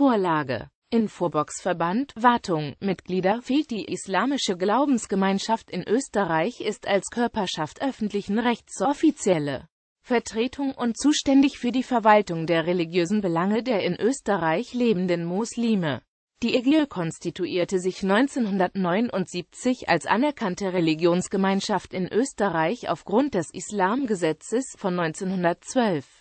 Vorlage. Infobox Verband Wartung Mitglieder fehlt die islamische Glaubensgemeinschaft in Österreich ist als Körperschaft öffentlichen Rechts offizielle Vertretung und zuständig für die Verwaltung der religiösen Belange der in Österreich lebenden Muslime. Die EGIL konstituierte sich 1979 als anerkannte Religionsgemeinschaft in Österreich aufgrund des Islamgesetzes von 1912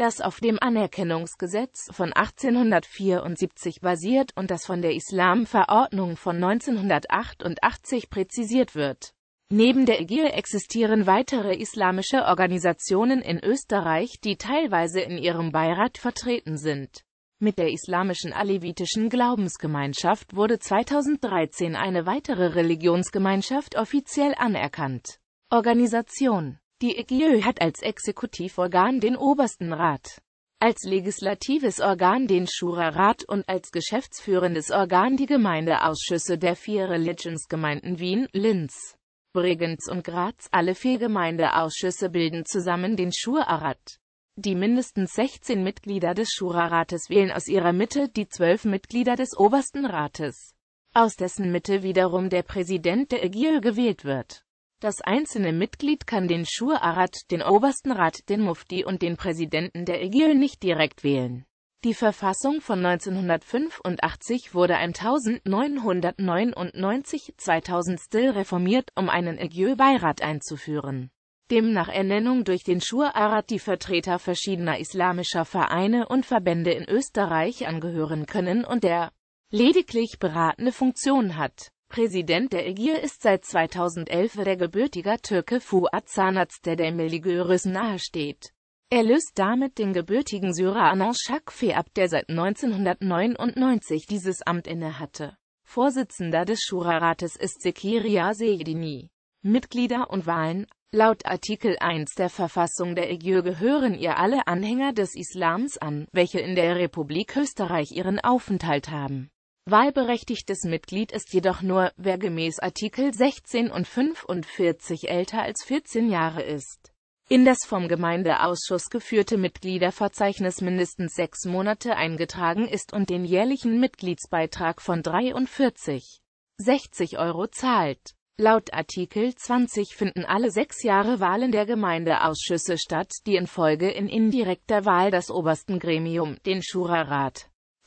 das auf dem Anerkennungsgesetz von 1874 basiert und das von der Islamverordnung von 1988 präzisiert wird. Neben der EGIL existieren weitere islamische Organisationen in Österreich, die teilweise in ihrem Beirat vertreten sind. Mit der Islamischen Alevitischen Glaubensgemeinschaft wurde 2013 eine weitere Religionsgemeinschaft offiziell anerkannt. Organisation die EGÖ hat als Exekutivorgan den Obersten Rat, als legislatives Organ den Schura-Rat und als geschäftsführendes Organ die Gemeindeausschüsse der vier Religionsgemeinden Wien, Linz, Bregenz und Graz. Alle vier Gemeindeausschüsse bilden zusammen den Schura-Rat. Die mindestens 16 Mitglieder des Schura-Rates wählen aus ihrer Mitte die 12 Mitglieder des Obersten Rates, aus dessen Mitte wiederum der Präsident der EGIÖ gewählt wird. Das einzelne Mitglied kann den Schurarat, den Obersten Rat, den Mufti und den Präsidenten der Ägil nicht direkt wählen. Die Verfassung von 1985 wurde 1999-2000 still reformiert, um einen Ägil-Beirat einzuführen dem nach Ernennung durch den Schurarat die Vertreter verschiedener islamischer Vereine und Verbände in Österreich angehören können und der lediglich beratende Funktion hat. Präsident der Ägir ist seit 2011 der gebürtiger Türke Fuat Zanatz, der dem religiös nahesteht. Er löst damit den gebürtigen Syrer Anan Shakfi ab, der seit 1999 dieses Amt innehatte. Vorsitzender des Schura-Rates ist Sekiria Seydini. Mitglieder und Wahlen Laut Artikel 1 der Verfassung der Ägir gehören ihr alle Anhänger des Islams an, welche in der Republik Österreich ihren Aufenthalt haben. Wahlberechtigtes Mitglied ist jedoch nur, wer gemäß Artikel 16 und 45 älter als 14 Jahre ist. In das vom Gemeindeausschuss geführte Mitgliederverzeichnis mindestens sechs Monate eingetragen ist und den jährlichen Mitgliedsbeitrag von 43, 60 Euro zahlt. Laut Artikel 20 finden alle sechs Jahre Wahlen der Gemeindeausschüsse statt, die in Folge in indirekter Wahl das obersten Gremium, den schura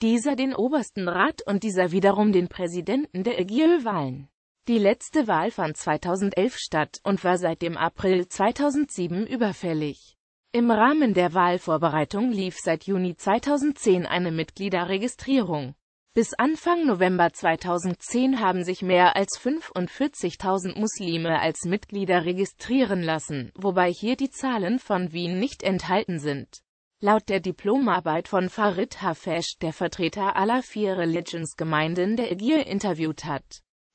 dieser den obersten Rat und dieser wiederum den Präsidenten der Ägir-Wahlen. Die letzte Wahl fand 2011 statt und war seit dem April 2007 überfällig. Im Rahmen der Wahlvorbereitung lief seit Juni 2010 eine Mitgliederregistrierung. Bis Anfang November 2010 haben sich mehr als 45.000 Muslime als Mitglieder registrieren lassen, wobei hier die Zahlen von Wien nicht enthalten sind. Laut der Diplomarbeit von Farid Hafesh, der Vertreter aller vier Religionsgemeinden der IGIR interviewt hat,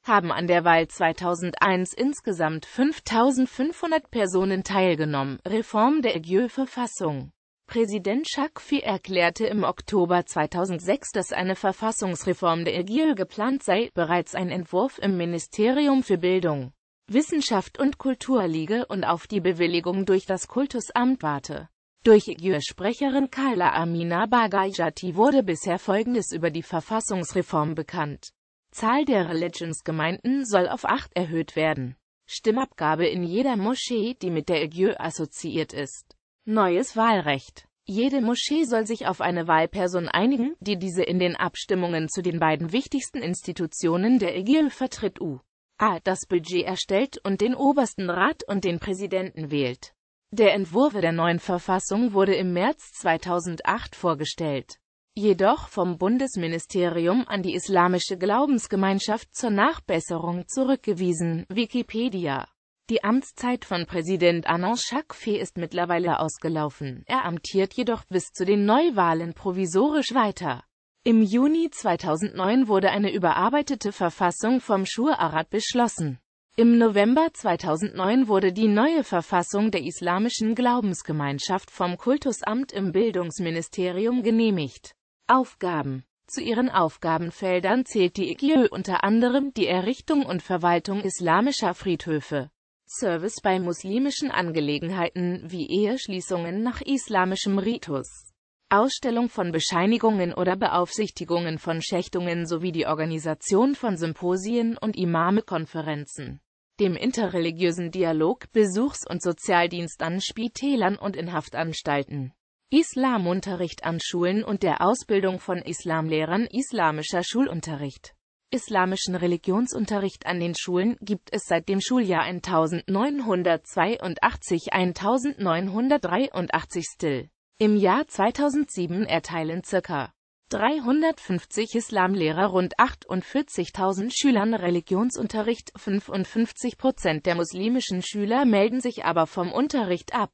haben an der Wahl 2001 insgesamt 5500 Personen teilgenommen. Reform der IGIR-Verfassung Präsident Chakfi erklärte im Oktober 2006, dass eine Verfassungsreform der IGIR geplant sei, bereits ein Entwurf im Ministerium für Bildung, Wissenschaft und Kultur liege und auf die Bewilligung durch das Kultusamt warte. Durch IGÖ-Sprecherin Carla Amina Bagayati wurde bisher Folgendes über die Verfassungsreform bekannt. Zahl der Religionsgemeinden soll auf acht erhöht werden. Stimmabgabe in jeder Moschee, die mit der IGÖ assoziiert ist. Neues Wahlrecht. Jede Moschee soll sich auf eine Wahlperson einigen, die diese in den Abstimmungen zu den beiden wichtigsten Institutionen der IGÖ vertritt u. a. das Budget erstellt und den obersten Rat und den Präsidenten wählt. Der Entwurf der neuen Verfassung wurde im März 2008 vorgestellt, jedoch vom Bundesministerium an die Islamische Glaubensgemeinschaft zur Nachbesserung zurückgewiesen. Wikipedia Die Amtszeit von Präsident Alain Schakfe ist mittlerweile ausgelaufen, er amtiert jedoch bis zu den Neuwahlen provisorisch weiter. Im Juni 2009 wurde eine überarbeitete Verfassung vom Schur Arad beschlossen im November 2009 wurde die neue Verfassung der Islamischen Glaubensgemeinschaft vom Kultusamt im Bildungsministerium genehmigt. Aufgaben Zu ihren Aufgabenfeldern zählt die IGÖ unter anderem die Errichtung und Verwaltung islamischer Friedhöfe, Service bei muslimischen Angelegenheiten wie Eheschließungen nach islamischem Ritus, Ausstellung von Bescheinigungen oder Beaufsichtigungen von Schächtungen sowie die Organisation von Symposien und Imamekonferenzen dem interreligiösen Dialog, Besuchs- und Sozialdienst an Spitälern und in Haftanstalten. Islamunterricht an Schulen und der Ausbildung von Islamlehrern Islamischer Schulunterricht Islamischen Religionsunterricht an den Schulen gibt es seit dem Schuljahr 1982-1983 still. Im Jahr 2007 erteilen ca. 350 Islamlehrer rund 48.000 Schülern Religionsunterricht, 55 Prozent der muslimischen Schüler melden sich aber vom Unterricht ab.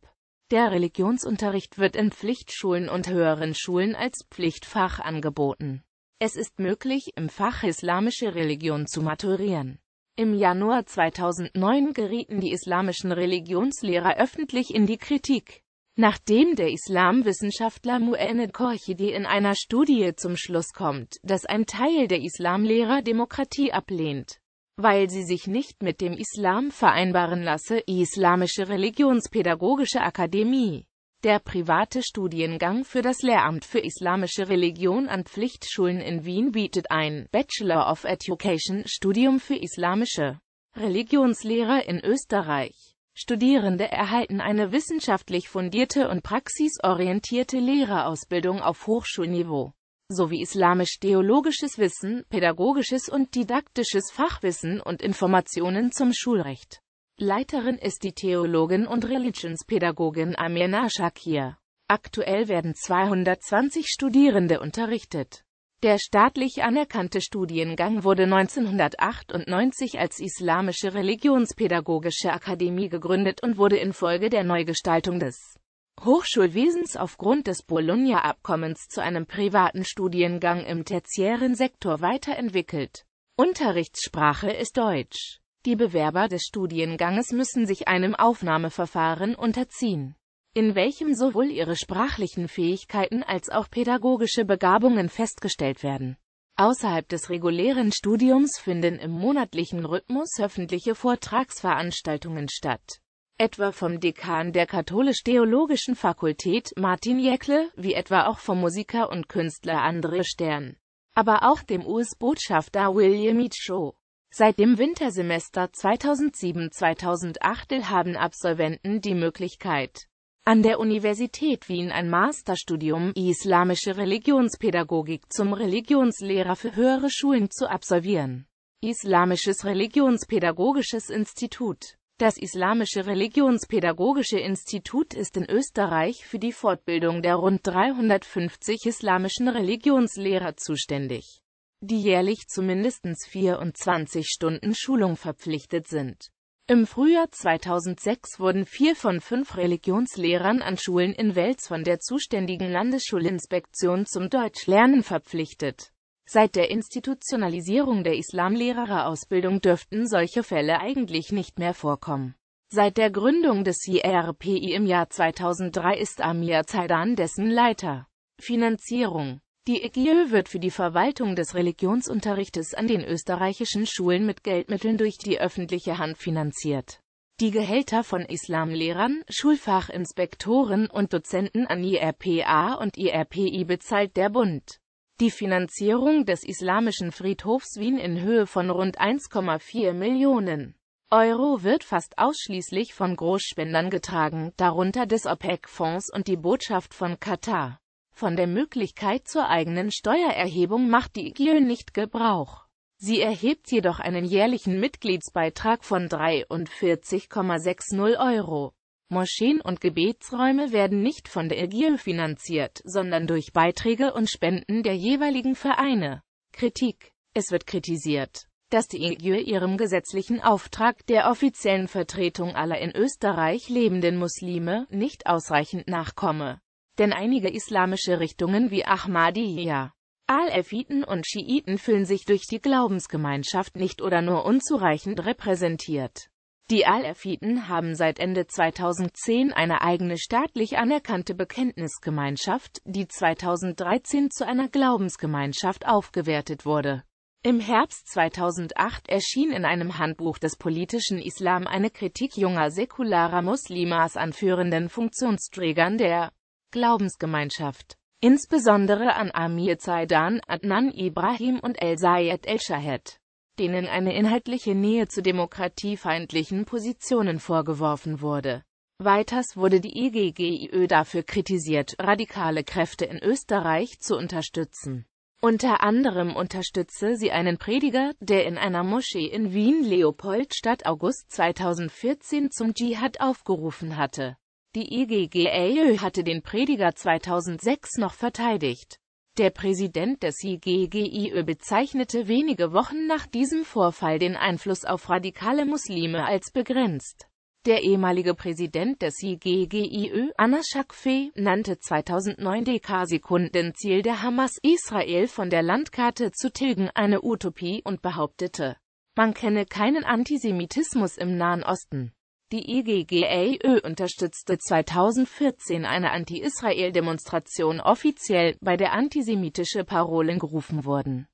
Der Religionsunterricht wird in Pflichtschulen und höheren Schulen als Pflichtfach angeboten. Es ist möglich, im Fach islamische Religion zu maturieren. Im Januar 2009 gerieten die islamischen Religionslehrer öffentlich in die Kritik. Nachdem der Islamwissenschaftler Mu'ened Korchidi in einer Studie zum Schluss kommt, dass ein Teil der Islamlehrer Demokratie ablehnt, weil sie sich nicht mit dem Islam vereinbaren lasse, Islamische Religionspädagogische Akademie, der private Studiengang für das Lehramt für islamische Religion an Pflichtschulen in Wien bietet ein Bachelor of Education Studium für islamische Religionslehrer in Österreich. Studierende erhalten eine wissenschaftlich fundierte und praxisorientierte Lehrerausbildung auf Hochschulniveau sowie islamisch-theologisches Wissen, pädagogisches und didaktisches Fachwissen und Informationen zum Schulrecht. Leiterin ist die Theologin und Religionspädagogin Amina Shakir. Aktuell werden 220 Studierende unterrichtet. Der staatlich anerkannte Studiengang wurde 1998 als Islamische Religionspädagogische Akademie gegründet und wurde infolge der Neugestaltung des Hochschulwesens aufgrund des Bologna-Abkommens zu einem privaten Studiengang im tertiären Sektor weiterentwickelt. Unterrichtssprache ist Deutsch. Die Bewerber des Studienganges müssen sich einem Aufnahmeverfahren unterziehen in welchem sowohl ihre sprachlichen Fähigkeiten als auch pädagogische Begabungen festgestellt werden. Außerhalb des regulären Studiums finden im monatlichen Rhythmus öffentliche Vortragsveranstaltungen statt. Etwa vom Dekan der Katholisch-Theologischen Fakultät Martin Jäckle, wie etwa auch vom Musiker und Künstler André Stern, aber auch dem US-Botschafter William H. Shaw. Seit dem Wintersemester 2007-2008 haben Absolventen die Möglichkeit, an der Universität Wien ein Masterstudium Islamische Religionspädagogik zum Religionslehrer für höhere Schulen zu absolvieren. Islamisches Religionspädagogisches Institut Das Islamische Religionspädagogische Institut ist in Österreich für die Fortbildung der rund 350 islamischen Religionslehrer zuständig, die jährlich zu mindestens 24 Stunden Schulung verpflichtet sind im Frühjahr 2006 wurden vier von fünf Religionslehrern an Schulen in Wels von der zuständigen Landesschulinspektion zum Deutschlernen verpflichtet. Seit der Institutionalisierung der Islamlehrererausbildung dürften solche Fälle eigentlich nicht mehr vorkommen. Seit der Gründung des IRPI im Jahr 2003 ist Amir Zaidan dessen Leiter. Finanzierung die EGIÖ wird für die Verwaltung des Religionsunterrichtes an den österreichischen Schulen mit Geldmitteln durch die öffentliche Hand finanziert. Die Gehälter von Islamlehrern, Schulfachinspektoren und Dozenten an IRPA und IRPI bezahlt der Bund. Die Finanzierung des Islamischen Friedhofs Wien in Höhe von rund 1,4 Millionen Euro wird fast ausschließlich von Großspendern getragen, darunter des OPEC-Fonds und die Botschaft von Katar. Von der Möglichkeit zur eigenen Steuererhebung macht die IGÖ nicht Gebrauch. Sie erhebt jedoch einen jährlichen Mitgliedsbeitrag von 43,60 Euro. Moscheen und Gebetsräume werden nicht von der IGÖ finanziert, sondern durch Beiträge und Spenden der jeweiligen Vereine. Kritik Es wird kritisiert, dass die IGÖ ihrem gesetzlichen Auftrag der offiziellen Vertretung aller in Österreich lebenden Muslime nicht ausreichend nachkomme. Denn einige islamische Richtungen wie Ahmadiyya, al Aleviten und Schiiten fühlen sich durch die Glaubensgemeinschaft nicht oder nur unzureichend repräsentiert. Die al Aleviten haben seit Ende 2010 eine eigene staatlich anerkannte Bekenntnisgemeinschaft, die 2013 zu einer Glaubensgemeinschaft aufgewertet wurde. Im Herbst 2008 erschien in einem Handbuch des politischen Islam eine Kritik junger säkularer Muslimas an führenden Funktionsträgern der Glaubensgemeinschaft. Insbesondere an Amir Zaidan, Adnan Ibrahim und El Sayed El-Shahed, denen eine inhaltliche Nähe zu demokratiefeindlichen Positionen vorgeworfen wurde. Weiters wurde die e IGGIÖ dafür kritisiert, radikale Kräfte in Österreich zu unterstützen. Unter anderem unterstütze sie einen Prediger, der in einer Moschee in Wien-Leopoldstadt August 2014 zum Dschihad aufgerufen hatte. Die IGGLÖ hatte den Prediger 2006 noch verteidigt. Der Präsident des IGGIÖ bezeichnete wenige Wochen nach diesem Vorfall den Einfluss auf radikale Muslime als begrenzt. Der ehemalige Präsident des IGGIÖ, Anna Shakfeh, nannte 2009 DK-Sekundenziel der Hamas, Israel von der Landkarte zu tilgen, eine Utopie und behauptete, man kenne keinen Antisemitismus im Nahen Osten. Die IGGAÖ e unterstützte 2014 eine Anti-Israel-Demonstration offiziell, bei der antisemitische Parolen gerufen wurden